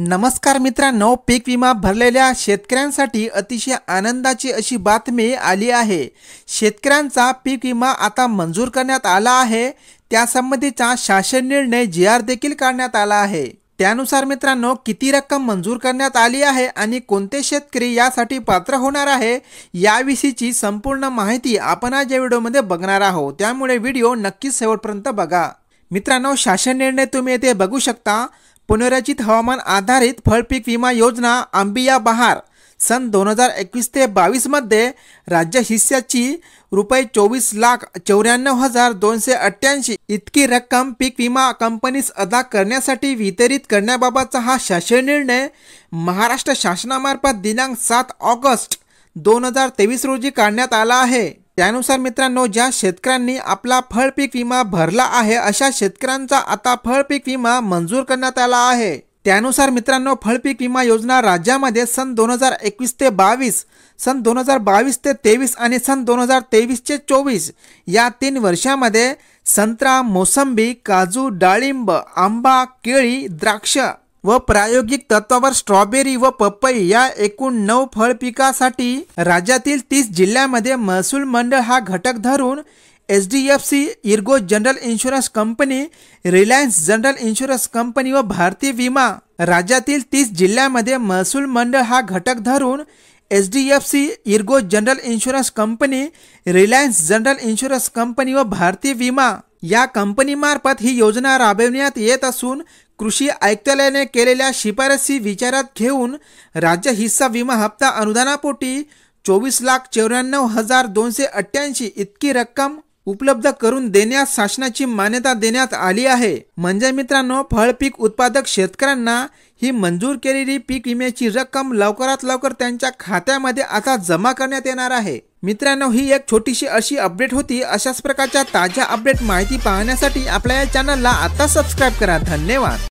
नमस्कार मित्रांनो पीक विमा भरलेल्या शेतकऱ्यांसाठी अतिशय आनंदाची अशी बातमी आली आहे शेतकऱ्यांचा पीक विमा आता मंजूर करण्यात आला आहे त्यासंबंधीचा शासन निर्णय जी आर देखील काढण्यात आला आहे त्यानुसार मित्रांनो किती रक्कम मंजूर करण्यात आली आहे आणि कोणते शेतकरी यासाठी पात्र होणार आहे याविषयीची संपूर्ण माहिती आपण आज या व्हिडिओमध्ये बघणार आहोत त्यामुळे व्हिडिओ नक्कीच शेवटपर्यंत बघा मित्रांनो शासन निर्णय तुम्ही येथे बघू शकता पुनर्रचित हवामान आधारित फळपीक विमा योजना आंबिया बहार सन दोन हजार एकवीस ते बावीसमध्ये राज्य हिस्स्याची रुपये चोवीस लाख चौऱ्याण्णव हजार दोनशे अठ्ठ्याऐंशी इतकी रक्कम पीक विमा कंपनीस अदा करण्यासाठी वितरित करण्याबाबतचा हा शासन निर्णय महाराष्ट्र शासनामार्फत दिनांक सात ऑगस्ट दोन हजार तेवीस रोजी काढण्यात आला आहे त्यानुसार मित्रांनो ज्या शेतकऱ्यांनी आपला फळपीक विमा भरला आहे अशा शेतकऱ्यांचा आता फळपीक विमा मंजूर करण्यात आला आहे त्यानुसार मित्रांनो फळपीक विमा योजना राज्यामध्ये सन दोन हजार एकवीस ते बावीस सन दोन हजार बावीस ते तेवीस आणि सन दोन हजार तेवीस ते चोवीस या तीन वर्षामध्ये संत्रा मोसंबी काजू डाळिंब आंबा केळी द्राक्ष व प्रायोगिक तत्वावर स्ट्रॉबेरी व पपई या एकूण नऊ फळ पिकासाठी राज्यातील तीस जिल्ह्यामध्ये महसूल मंडळ हा घटक धरून H D F C ergo general insurance company Reliance general insurance company व भारतीय विमा राज्यातील तीस जिल्ह्यामध्ये महसूल मंडळ हा घटक धरून H D F C ergo general insurance company Reliance general insurance company व भारतीय विमा या कंपनीमार्फत ही योजना राबविण्यात येत असून कृषी आयुक्तालयाने केलेल्या शिफारसी विचारात घेऊन राज्य हिस्सा विमा हप्ता अनुदानापोटी चोवीस लाख चौऱ्याण्णव हजार दोनशे अठ्ठ्याऐंशी इतकी रक्कम उपलब्ध करून देण्यास शासनाची मान्यता देण्यात आली आहे म्हणजे मित्रांनो फळपीक उत्पादक शेतकऱ्यांना ही मंजूर केलेली पीक विम्याची रक्कम लवकरात लवकर त्यांच्या खात्यामध्ये आता जमा करण्यात येणार आहे मित्रांनो ही एक छोटीशी अशी अपडेट होती अशाच प्रकारच्या ताज्या अपडेट माहिती पाहण्यासाठी आपल्या या चॅनलला आता सबस्क्राईब करा धन्यवाद